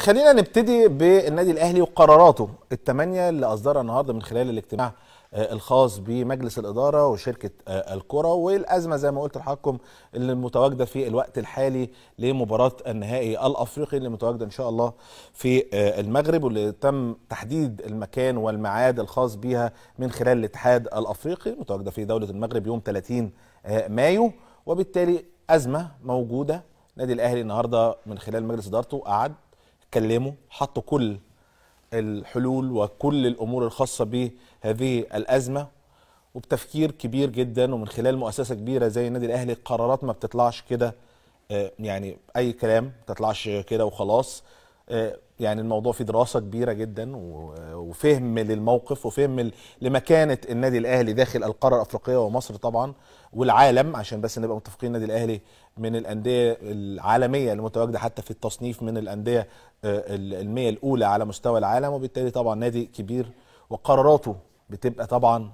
خلينا نبتدي بالنادي الاهلي وقراراته الثمانيه اللي اصدرها النهارده من خلال الاجتماع آه، الخاص بمجلس الاداره وشركه آه، الكره والازمه زي ما قلت لحضراتكم اللي متواجده في الوقت الحالي لمباراه النهائي الافريقي اللي متواجده ان شاء الله في آه، المغرب واللي تم تحديد المكان والميعاد الخاص بها من خلال الاتحاد الافريقي متواجده في دوله المغرب يوم 30 مايو وبالتالي ازمه موجوده نادي الاهلي النهارده من خلال مجلس ادارته قعد كلمه حط كل الحلول وكل الامور الخاصه بهذه الازمه وبتفكير كبير جدا ومن خلال مؤسسه كبيره زي النادي الاهلي قرارات ما بتطلعش كده آه، يعني اي كلام ما بتطلعش كده وخلاص آه، يعني الموضوع فيه دراسه كبيره جدا وفهم للموقف وفهم لمكانه النادي الاهلي داخل القاره الافريقيه ومصر طبعا والعالم عشان بس نبقى متفقين النادي الاهلي من الانديه العالميه المتواجده حتى في التصنيف من الانديه آه، المية الاولى على مستوى العالم وبالتالي طبعا نادي كبير وقراراته بتبقى طبعا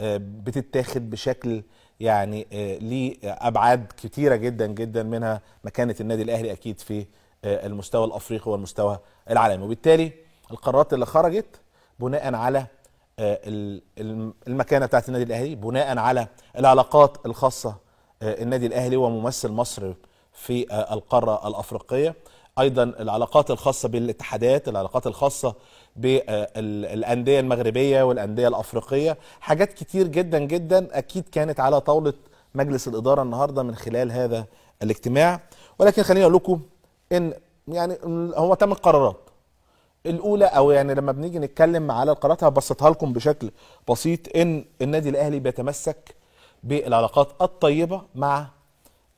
آه، بتتاخد بشكل يعني ليه ابعاد كتيره جدا جدا منها مكانه النادي الاهلي اكيد في آه، المستوى الافريقي والمستوى العالمي وبالتالي القرارات اللي خرجت بناء على آه، المكانه بتاعت النادي الاهلي بناء على العلاقات الخاصه آه، النادي الاهلي وممثل مصر في القاره الافريقيه ايضا العلاقات الخاصه بالاتحادات العلاقات الخاصه بالانديه المغربيه والانديه الافريقيه حاجات كتير جدا جدا اكيد كانت على طاوله مجلس الاداره النهارده من خلال هذا الاجتماع ولكن خليني اقول لكم ان يعني هو تم قرارات الاولى او يعني لما بنيجي نتكلم على القرارات هبسطها لكم بشكل بسيط ان النادي الاهلي بيتمسك بالعلاقات الطيبه مع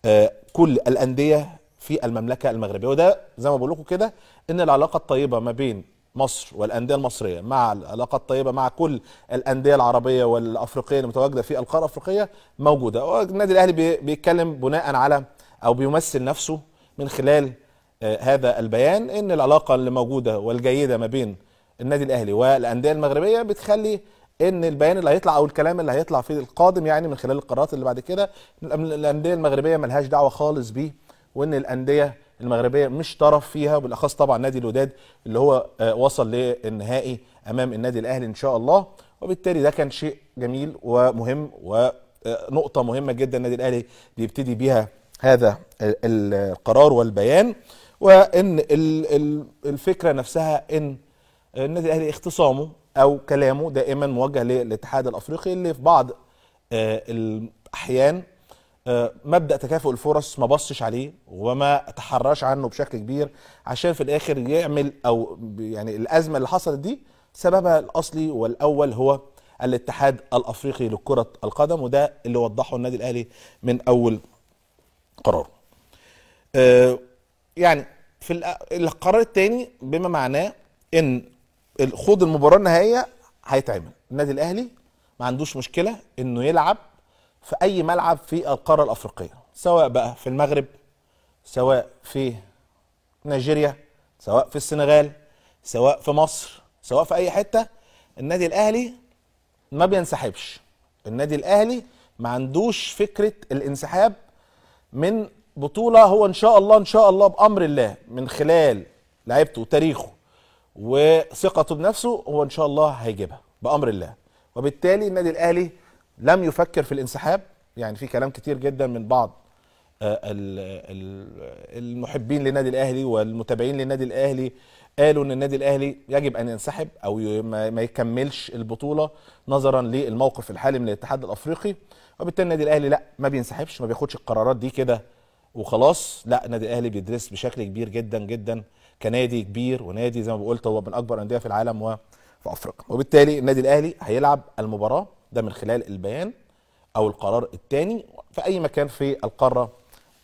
آه، كل الانديه في المملكه المغربيه وده زي ما بقول لكم كده ان العلاقه الطيبه ما بين مصر والانديه المصريه مع العلاقه الطيبه مع كل الانديه العربيه والافريقيه المتواجده في القاره الافريقيه موجوده والنادي الاهلي بيتكلم بناء على او بيمثل نفسه من خلال آه، هذا البيان ان العلاقه اللي موجوده والجيده ما بين النادي الاهلي والانديه المغربيه بتخلي ان البيان اللي هيطلع او الكلام اللي هيطلع في القادم يعني من خلال القرارات اللي بعد كده الانديه المغربيه ملهاش دعوه خالص بيه وان الانديه المغربيه مش طرف فيها بالاخص طبعا نادي الوداد اللي هو آه، وصل للنهائي امام النادي الاهلي ان شاء الله وبالتالي ده كان شيء جميل ومهم ونقطه آه، مهمه جدا النادي الاهلي بيبتدي بيها هذا القرار والبيان وان الفكره نفسها ان النادي الاهلي اختصامه او كلامه دائما موجه للاتحاد الافريقي اللي في بعض آه، الاحيان آه، مبدا تكافؤ الفرص ما بصش عليه وما تحراش عنه بشكل كبير عشان في الاخر يعمل او يعني الازمه اللي حصلت دي سببها الاصلي والاول هو الاتحاد الافريقي لكره القدم وده اللي وضحه النادي الاهلي من اول قراره. آه، يعني في القرار الثاني بما معناه ان خوض المباراه النهائيه هيتعمل النادي الاهلي ما عندوش مشكله انه يلعب في اي ملعب في القاره الافريقيه سواء بقى في المغرب سواء في نيجيريا سواء في السنغال سواء في مصر سواء في اي حته النادي الاهلي ما بينسحبش النادي الاهلي ما عندوش فكره الانسحاب من بطولة هو إن شاء الله إن شاء الله بأمر الله من خلال لعيبته وتاريخه وثقته بنفسه هو إن شاء الله هيجيبها بأمر الله وبالتالي النادي الأهلي لم يفكر في الانسحاب يعني في كلام كتير جدا من بعض آه، المحبين للنادي الأهلي والمتابعين للنادي الأهلي قالوا ان النادي الاهلي يجب ان ينسحب او ما يكملش البطوله نظرا للموقف الحالي من الاتحاد الافريقي وبالتالي النادي الاهلي لا ما بينسحبش ما بياخدش القرارات دي كده وخلاص لا النادي الاهلي بيدرس بشكل كبير جدا جدا كنادي كبير ونادي زي ما بقولت هو من اكبر الانديه في العالم وفي افريقيا وبالتالي النادي الاهلي هيلعب المباراه ده من خلال البيان او القرار الثاني في اي مكان في القاره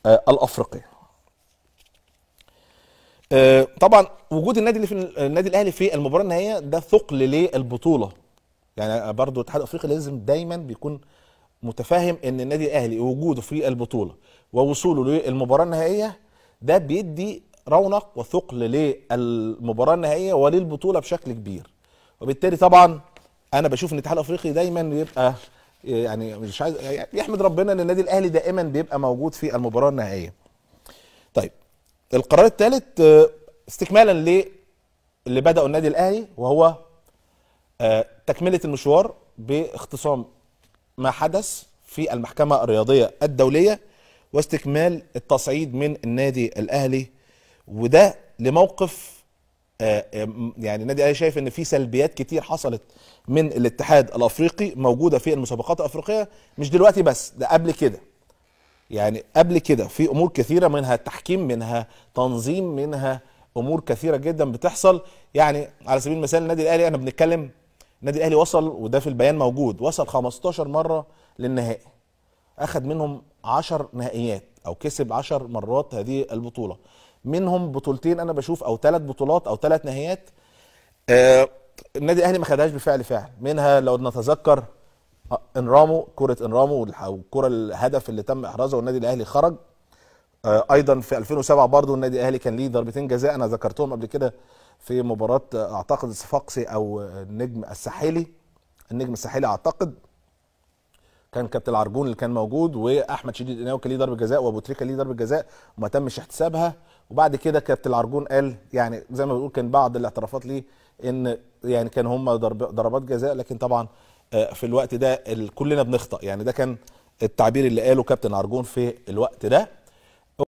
آه الافريقيه آه طبعا وجود النادي اللي في النادي الاهلي في المباراه النهائيه ده ثقل للبطوله يعني برضو الاتحاد الافريقي لازم دايما بيكون متفاهم ان النادي الاهلي وجوده في البطوله ووصوله للمباراه النهائيه ده بيدي رونق وثقل للمباراه النهائيه وللبطوله بشكل كبير وبالتالي طبعا انا بشوف ان الاتحاد الافريقي دايما بيبقى يعني مش عايز يحمد ربنا ان النادي الاهلي دائما بيبقى موجود في المباراه النهائيه. طيب القرار الثالث استكمالا ل اللي بدأه النادي الاهلي وهو آه، تكمله المشوار باختصام ما حدث في المحكمة الرياضية الدولية واستكمال التصعيد من النادي الأهلي وده لموقف آه، آه، يعني النادي الاهلي شايف ان في سلبيات كتير حصلت من الاتحاد الافريقي موجوده في المسابقات الافريقيه مش دلوقتي بس ده قبل كده يعني قبل كده في امور كثيره منها تحكيم منها تنظيم منها امور كثيره جدا بتحصل يعني على سبيل المثال النادي الاهلي احنا بنتكلم النادي الاهلي وصل وده في البيان موجود وصل 15 مره للنهائي اخد منهم 10 نهائيات او كسب 10 مرات هذه البطوله منهم بطولتين انا بشوف او ثلاث بطولات او ثلاث نهائيات آه النادي الاهلي ما خدهاش بفعل فعل منها لو نتذكر آه، انرامو كره انرامو والكره الهدف اللي تم احرازها والنادي الاهلي خرج آه ايضا في 2007 برضه النادي الاهلي كان ليه ضربتين جزاء انا ذكرتهم قبل كده في مباراه اعتقد الصفاقسي او النجم الساحلي النجم الساحلي اعتقد كان كابتن العرجون اللي كان موجود واحمد شديد قناوي كان ليه ضربه جزاء وابو تريكه ليه ضربه جزاء وما تمش احتسابها وبعد كده كابتن العرجون قال يعني زي ما بيقول كان بعض الاعترافات ليه ان يعني كان هم ضربات جزاء لكن طبعا آه، في الوقت ده كلنا بنخطأ يعني ده كان التعبير اللي قاله كابتن عرجون في الوقت ده